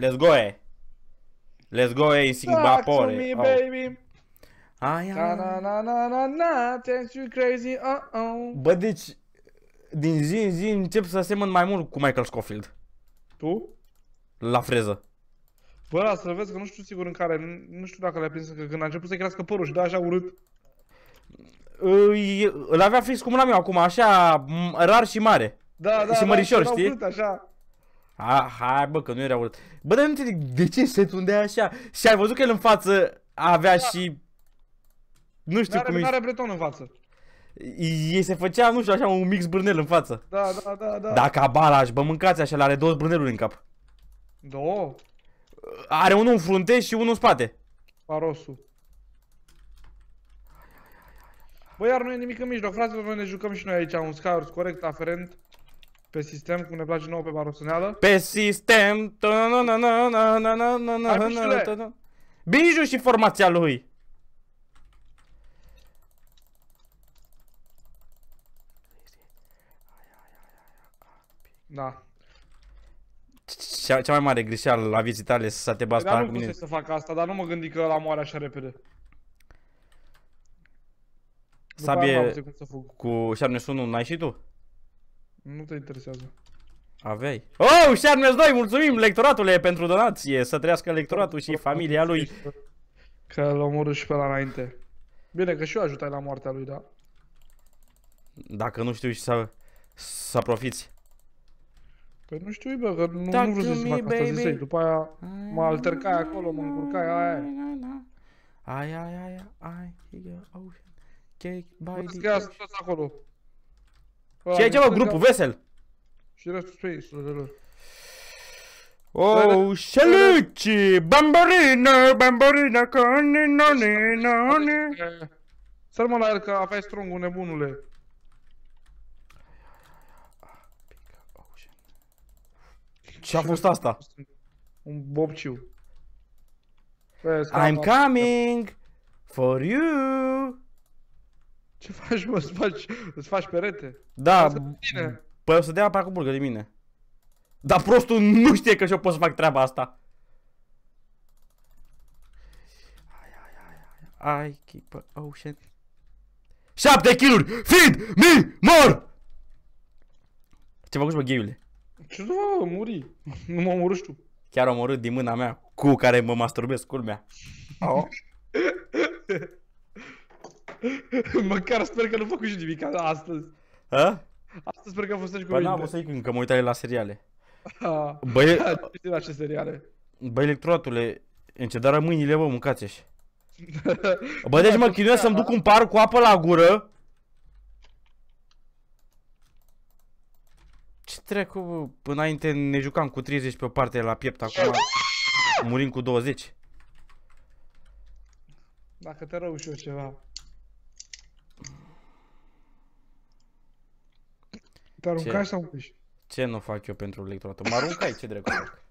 Let's go. eh, Let's go eh, in Singapore. Eh? Me, oh. baby. Aia. Na, na, na, na, na, na, thanks you crazy, uh-oh. Bă, deci, din zi în zi încep să asemăn mai mult cu Michael Scofield. Tu? La freză. Bă, la să vezi că nu știu sigur în care, nu știu dacă le-a prins, că când a început să crească părul și da așa urât. îl avea fix cum la mine acum, așa, rar și mare. Da, da, și da, mărișor, da, știi? Urât, așa. Ha, hai bă, că nu era urât. Bă, dar nu te zic, de ce se tundea așa? Și ai văzut că el în față avea da. și... Nu știu are cum are breton în față. Ei se făcea, nu știu, așa un mix brânel în față. Da, da, da, da. Da, ca balaj, bă, mâncați așa, are două brâneluri în cap. Două? Are unul în frunte și unul în spate. Parosul. Bă, iar nu e nimic în mijloc, fraților, noi ne jucăm și noi aici un scaur corect, aferent. Pe sistem, cum ne place nouă pe barosuneală. Pe sistem. Biju și formația lui. Da. Cea, mai mare greșeală la vizitare să te bați pe cu mine. să fac asta, dar nu mă gândi că la moare așa repede. Sabie cu 701 n-ai și tu? Nu te interesează. Aveai. Oh, Șarmes 2, mulțumim lectoratule pentru donație. Să trăiască lectoratul și familia lui. Că l omorât și pe la înainte. Bine că și eu ajutai la moartea lui, da. Dacă nu știu și să... Să profiți. Păi nu știu, bă, că nu, nu vreau să fac asta zisei. După aia mă altercai acolo, mă încurcai, aia aia. Ai, ai, ai, ai, ai, ocean, cake, by the... Vă acolo. Ce e ceva grupul vesel? Și restul space-urilor. Oh, saluci! Da. Bambarina, bambarina, caninanina, Să mă la el că aveai strong nebunule. Ce-a fost asta? Un bobciu. I'm coming for you. Ce faci, mă? Îți faci, îți faci perete? Da, păi o să dea apa cu de mine. Dar prostul nu știe că și eu pot să fac treaba asta. Ai, ai, ai, ai, I keep a ocean. 7 kill-uri! Feed me more! Ce făcut, bă, gheiule? Ce nu muri. Nu m-am omorât tu. Chiar am omorât din mâna mea cu care mă masturbesc, culmea. Oh. Măcar sper că nu fac și nimic astăzi. Ha? Astăzi sper că am fost cu Bă, n-am să încă, mă uitai la seriale. Băi... la ce seriale? Bă, electroatule, încedară mâinile, bă, mâncați-și. Bă, deci mă chinuia să-mi duc un par cu apă la gură. Ce trecu, bă? Înainte ne jucam cu 30 pe o parte la piept, acum murim cu 20. Dacă te rău și eu ceva. Te aruncai ce? sau uitești? Ce nu fac eu pentru electroată? Mă aruncai, ce drept fac?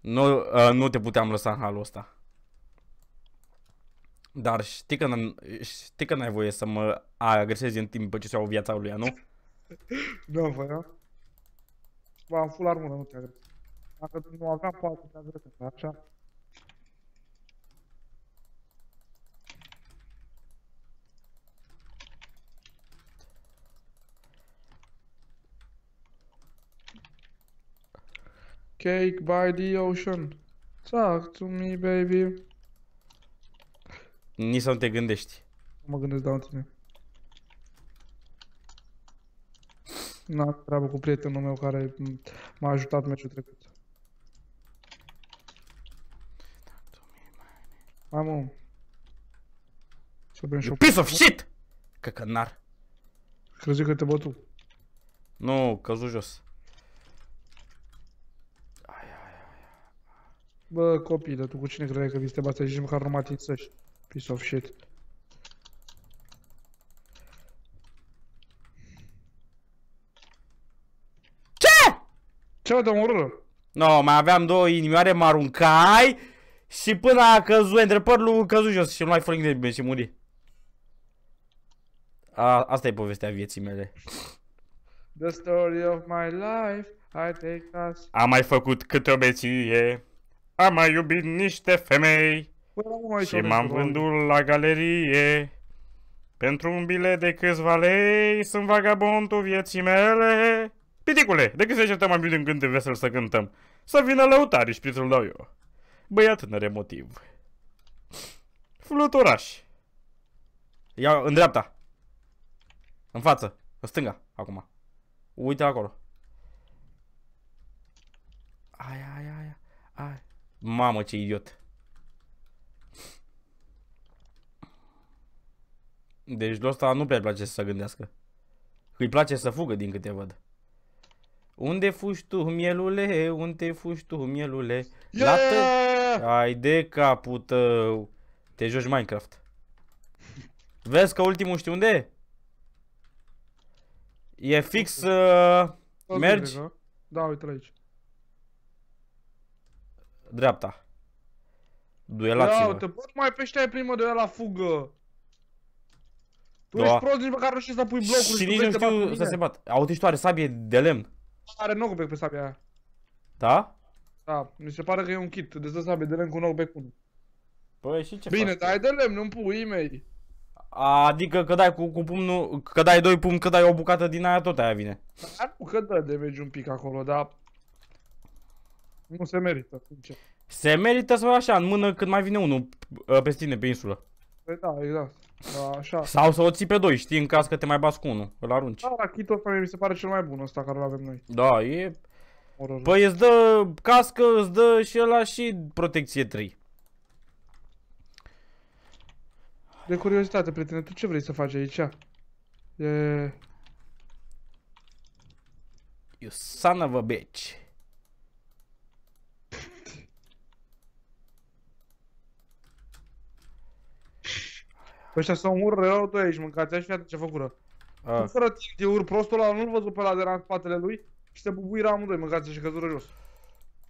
Nu, uh, nu te puteam lăsa în halul ăsta. Dar știi că, știi că n-ai voie să mă agresezi în timp după ce se iau viața lui, nu? Nu, voia. Da. V-am full armură, nu te agresez. Dacă nu aveam poate te agresez, așa. Cake by the ocean. Talk to me, baby. Nici să nu te gândești. Mă gândesc, da, tine. N-am treabă cu prietenul meu care m-a ajutat meciul trecut. Mai mă. Să prind Piece of shit! Căcănar. Crezi că te bătu. Nu, căzu jos. Bă, copilă, tu cu cine credeai că vii să te bați aici? Nici măcar nu mă Piece of shit. Ce? Ce mă, te Nu, No, mai aveam două inimioare, mă aruncai și până a căzut între părul, căzut jos și nu mai fling de bine și muri. A, asta e povestea vieții mele. The story of my life, I take us. Am mai făcut câte o beție. Am mai iubit niște femei și m-am vândut la galerie. Pentru un bilet de câțiva lei sunt vagabondul vieții mele. Piticule, de când se certăm mai bine în gând de vesel să cântăm? Să vină lăutari, șprițul dau eu. Băiat neremotiv. Fluturaș. Ia în dreapta. În față. În stânga, acum. Uite acolo. Ai, ai, ai, ai. Mamă, ce idiot. Deci de ăsta nu prea place să se gândească. Îi place să fugă din câte văd. Unde fugi tu, mielule? Unde fugi tu, mielule? Yeah! Ai de capul tău. Te joci Minecraft. Vezi că ultimul știu unde e? E fix... Uh, mergi? Da, uite aici dreapta. Duelați-vă. Ia uite, bă, mai pe ai primă de la fugă. Tu da. ești prost, nici măcar nu știi să pui blocul și, nici nu știu să se bat. Auzi, tu are sabie de lemn. Are knockback pe sabia aia. Da? Da, mi se pare că e un kit, deci să sabie de lemn cu knockback 1. Păi și ce Bine, dai de lemn, nu pui mei. Adică că dai cu, cu pumnul, că dai doi pumni, că dai o bucată din aia, tot aia vine. Dar nu că dă de un pic acolo, dar nu se merită. Se merită să așa, în mână când mai vine unul ă, pe tine, pe insulă. Păi da, exact. Da, așa. Sau să o ții pe doi, știi, în caz că te mai bați cu unul, îl arunci. Da, Rakito pe mi se pare cel mai bun ăsta care îl avem noi. Da, e... Orăză. păi îți dă cască, îți dă și ăla și protecție 3. De curiozitate, prietene, tu ce vrei să faci aici? E... You son of a bitch. Ăștia păi s-au omorât erau doi mâncați și iată ce făcură. Ah. Păi, Fără timp de ur prostul ăla, nu-l văzut pe la de la spatele lui și se bubuira amândoi mâncați și căzură jos.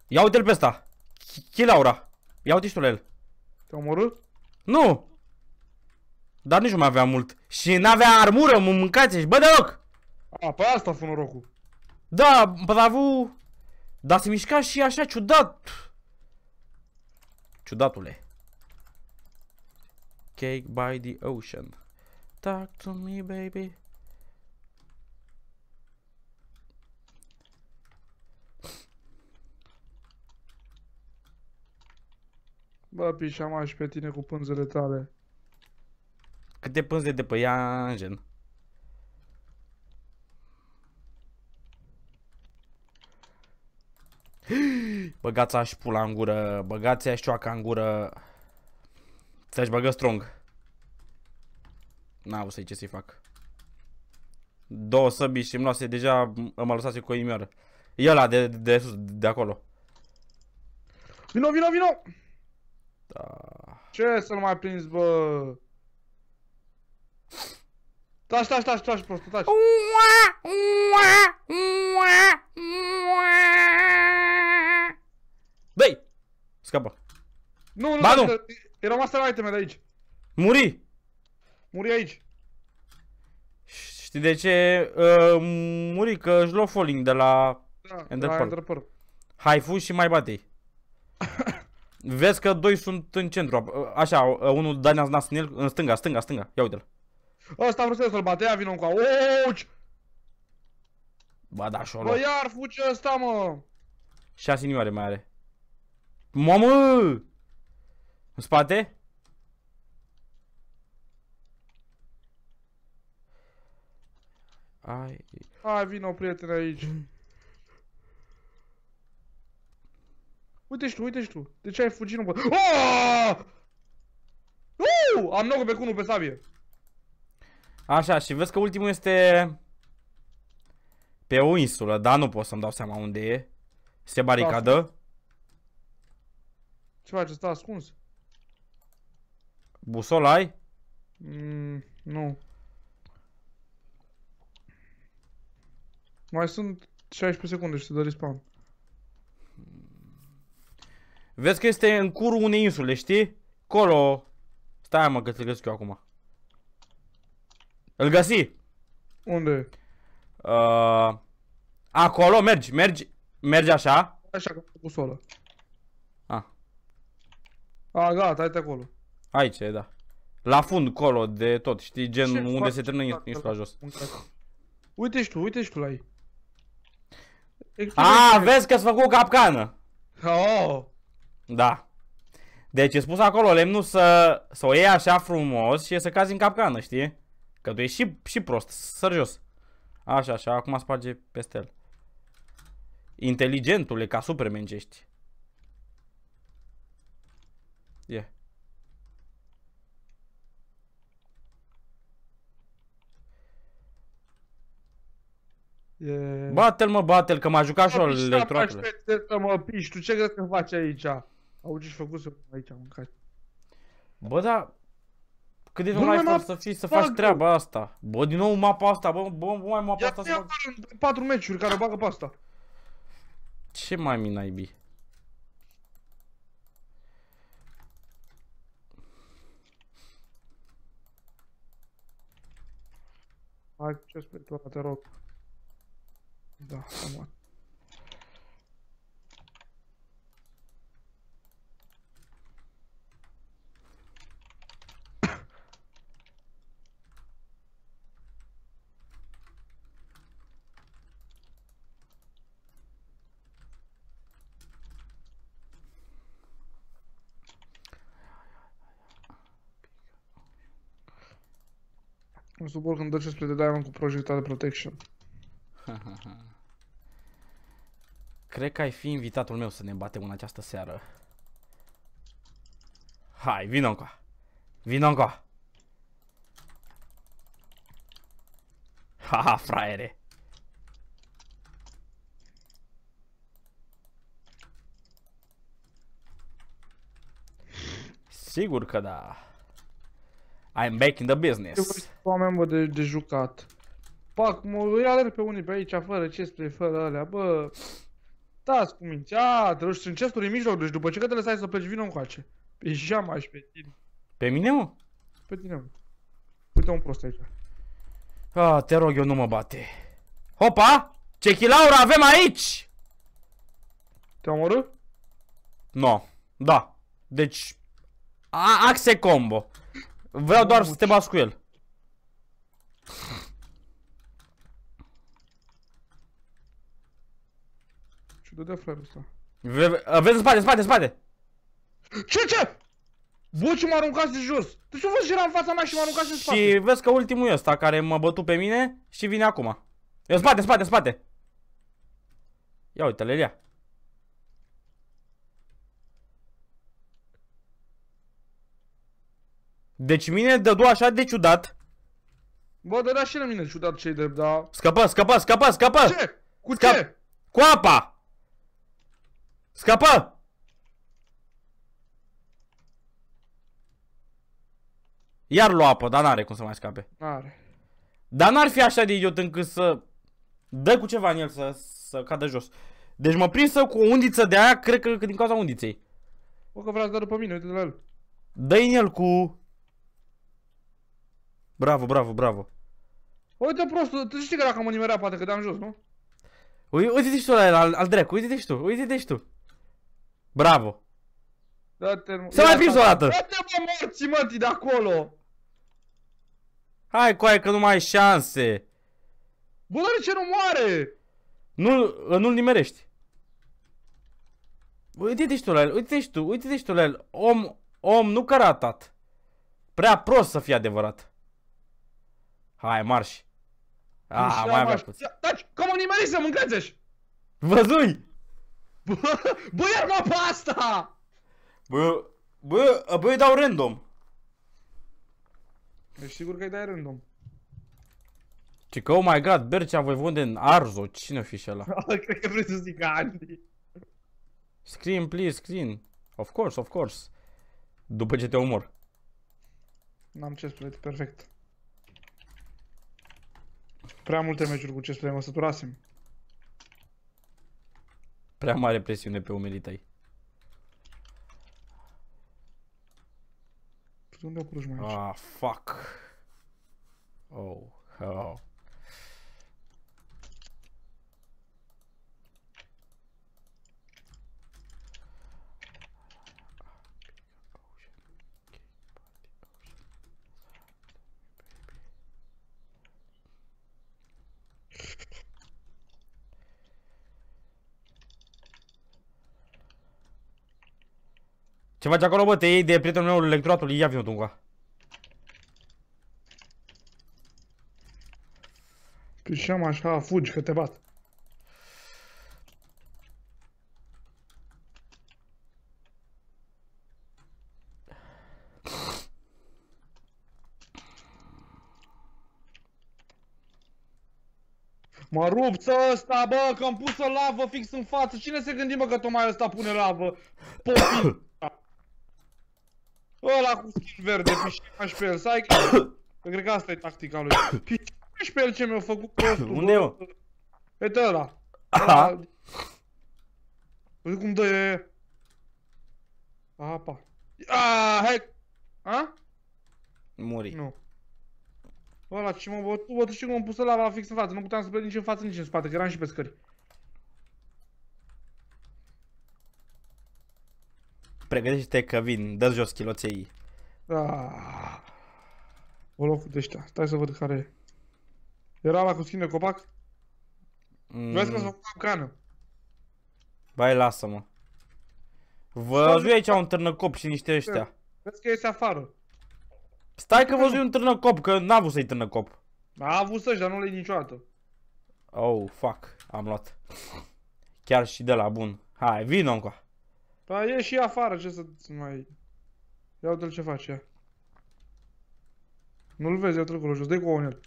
Ia uite-l pe ăsta. Kill aura. Ia uite și tu la el. Te-a omorât? Nu! Dar nici nu mai avea mult. Și n-avea armură, mă mâncați și bă de loc! A, pe asta a fost norocul. Da, bă, dar avu... Dar se mișca și așa ciudat. Ciudatule. Cake by the Ocean. Talk to me, baby. Bă, pișama și pe tine cu pânzele tale. Câte pânze de păianjen? Băgați-aș pula în gură, băgați-aș cioaca în gură. Să-și băgă strong. N-au să ce să-i fac. Două săbi și îmi luase deja, mă lăsase cu o inimioară. E ăla de, de de sus, de acolo. Vino, vino, vino! Da. Ce să-l mai prins, bă? Taci, taci, taci, taci, prostul, taci. Băi! Scapă. Nu, nu, ba, nu. Erau master iteme de aici. Muri! Muri aici. Știi de ce? Uh, muri că își lua falling de la da, Ender Pearl. Pearl. Hai fu și mai batei. Vezi că doi sunt în centru. Ă, așa, ă, unul Dania a în el, în stânga, stânga, stânga. Ia uite-l. Ăsta vreau să-l bate, ia vină cu Ouci! Ba da, șolo. Bă, iar fuge ăsta, mă! Șase inimioare mai are. Mamă! În spate? Ai... Hai, vin o prieten aici. Uite-și tu, uite-și tu. De ce ai fugit? Nu pot... Oh! Uh! Am 9 pe cunul pe sabie. Așa, și vezi că ultimul este... Pe o insulă, Da, nu pot să-mi dau seama unde e. Se baricadă. Ce face? Stă ascuns? Busol ai? Mm, nu. Mai sunt 16 secunde și se dă respawn. Vezi că este în curul unei insule, știi? Colo. Stai mă că te găsesc eu acum. Îl găsi. Unde? Uh, acolo mergi, mergi, mergi așa. Așa că cu A. Ah. A, gata, hai acolo. Aici e, da. La fund, colo, de tot, știi, gen ce unde se termină insula jos. Uite și tu, uite și tu la ei. A, vezi că-ți făcut o capcană. Oh. Da. Deci e spus acolo lemnul să, să o iei așa frumos și să cazi în capcană, știi? Că tu ești și, și prost, sărjos. Așa, așa, acum sparge peste el. Inteligentule, ca Superman ești. Yeah. E... Bate-l mă, bate-l, că m-a jucat și-o electroacele. Mă piși, tu ce crezi că faci aici? Au ce-și făcut să aici, mâncat. Bă, da, cât de mai fost să fii, să faci treaba asta. Bă, din nou mapa asta, bă, bă, bă mai mapa asta să fac. patru meciuri care bagă pe asta. Ce mai mi naibii? Hai, ce spui tu, te rog. Да, само. Мисля, Борхан държа следа да го Project Protection. Cred că ai fi invitatul meu să ne batem în această seară. Hai, încă. Vino încă. Ha ha fraiere. Sigur că da. I'm back in the business. Eu oameni, bă, de, de jucat. Pac, mă, îi alerg pe unii pe aici, fără chesturi, fără alea, bă. Stați cu mintea, a, trebuie sunt chesturi în mijloc, deci după ce că te lăsai să pleci, vină încoace. Pe jama și pe tine. Pe mine, mă? Pe tine, mă. Uite un prost aici. Ah, te rog, eu nu mă bate. Hopa! Ce chilaură avem aici! Te omorât? No. Da. Deci... A axe combo. Vreau doar să te bați cu el. Du-te flare ăsta. Vezi în spate, în spate, în spate! Ce, ce? Bă, ce m-a aruncat de jos! Tu ce văd ce era în fața mea și m-a aruncat în spate. Și vezi că ultimul e ăsta care m-a bătut pe mine și vine acum. E în spate, în spate, în spate! Ia uite-le, ia. Deci mine dădu așa de ciudat. Bă, dădea și la mine ciudat ce-i drept, dar... Scăpă, scăpă, scăpă, scăpă! Ce? Cu ce? Cu apa! Scapă! Iar lua apă, dar n-are cum să mai scape. N-are. Dar n-ar fi așa de idiot încât să dă cu ceva în el să, să cadă jos. Deci mă prinsă cu o undiță de aia, cred că, că din cauza undiței. O că vrea să dă după mine, uite la el. dă în el cu... Bravo, bravo, bravo. Uite prostul, tu știi că dacă mă nimerea poate că dam jos, nu? Uite-te și tu la el, al, al dracu, uite-te și tu, uite-te și tu. Bravo. Da-te... Să mai prins o dată. Da-te mă morți mă de acolo. Hai coaie că nu mai ai șanse. Bă, dar ce nu moare? Nu-l nu nimerești. Uite-te și tu la el, uite-te și tu, uite-te și tu la el. Om, om nu ratat. Prea prost să fie adevărat. Hai, marș. Ah, mai avea puțin. Taci, cum o nimerești să mâncați-și? Văzui! Bă, bă iar mă pe asta! Bă, bă, bă, dau random. Ești sigur că îi dai random? Ce că, oh my god, Bercea voi vând în Arzo, cine fi și ăla? Cred că vrei să zic Andy. Scream, please, scream. Of course, of course. După ce te omor. N-am ce spune, perfect. Prea multe meciuri cu ce spune, mă săturasem. Prea mare presiune pe umerii tăi. Unde apăruși mai aici? Ah, fuck. Oh, oh. Ce faci acolo, bă? Te iei de prietenul meu lecturatul, ia vină tu încoa. Câșam așa, fugi că te bat. Mă rupță ăsta, bă, că am pus o lavă fix în față. Cine se gândi, mă, că tocmai ăsta pune lavă? Popii! Ăla cu skin verde, pișca și pe el, să ai Că cred că asta e tactica lui. Pișca și pe el ce mi-a făcut prostul. Unde mă? Uite ăla. Aha. Uite cum dă e... Apa. Aaaa, hai! A? Muri. Nu. Ăla ce mă a Tu bătut și cum am pus ăla la fix în față, nu puteam să plec nici în față, nici în spate, că eram și pe scări. Pregătește-te că vin, dă jos chiloței. Da. O locul de ăștia, stai să văd care e. Era la cu schimb de copac? Mm. Vreau să mă fac cană. Băi lasă-mă. Vă jui aici un târnăcop și niște ăștia. Vezi că este afară. Stai că vă jui un târnăcop, că n-a avut să-i târnăcop. A avut să-și, dar nu le niciodată. Oh, fuck, am luat. Chiar și de la bun. Hai, vino încă. Pa, e și afară, ce să mai... Ia uite-l ce face, ia. Nu-l vezi, ia l acolo jos, dai cu unul.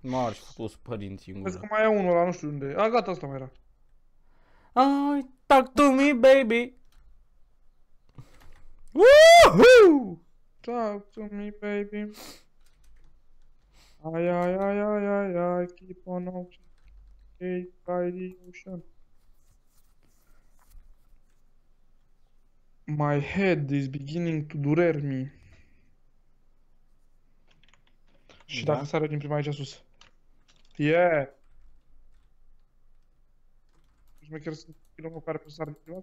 Mă Marș cu toți părinții în gură. Vezi că mai e unul ăla, nu știu unde e. A, gata, asta mai era. Ai, talk to me, baby. Woohoo! Talk to me, baby. Ai, ai, ai, ai, ai, ai, keep on walking by the ocean. My head is beginning to durer me. Și da. dacă sară din prima aici sus. Yeah! Și mai chiar sunt kilomul care pot să sară din prima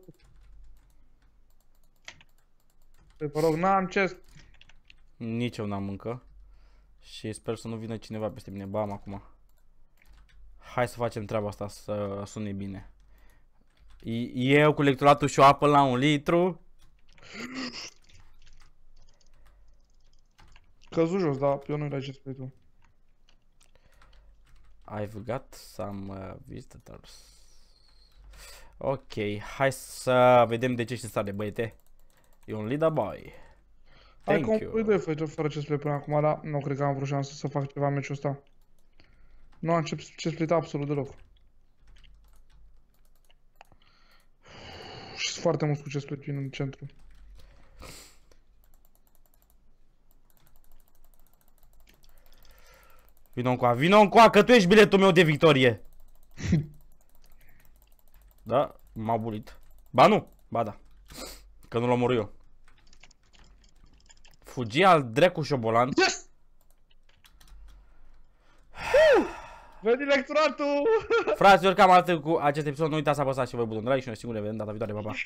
Păi vă rog, n-am ce... Nici eu n-am încă. Și sper să nu vină cineva peste mine. Bam acum. Hai să facem treaba asta să sune bine. Eu cu lecturatul și o apă la un litru Căzut jos, da, pionul era aici spre tu. I've got some uh, visitors. Ok, hai să vedem de ce ești în stare, băiete. E un leader boy. Thank Ai cum de făceam fără ce spre până acum, dar nu cred că am vreo șansă să fac ceva în meciul ăsta. Nu am ce, ce split absolut deloc. Și foarte mult cu ce split în centru. Vino încoa, vino încoa, că tu ești biletul meu de victorie. da, m-a bulit. Ba nu, ba da. Că nu l-am omorât eu. Fugi al dracu șobolan. Yes! Vedi lecturatul! Frate, oricam atât cu acest episod. Nu uitați să apăsați și voi butonul like și noi singur ne vedem data viitoare. Pa, pa!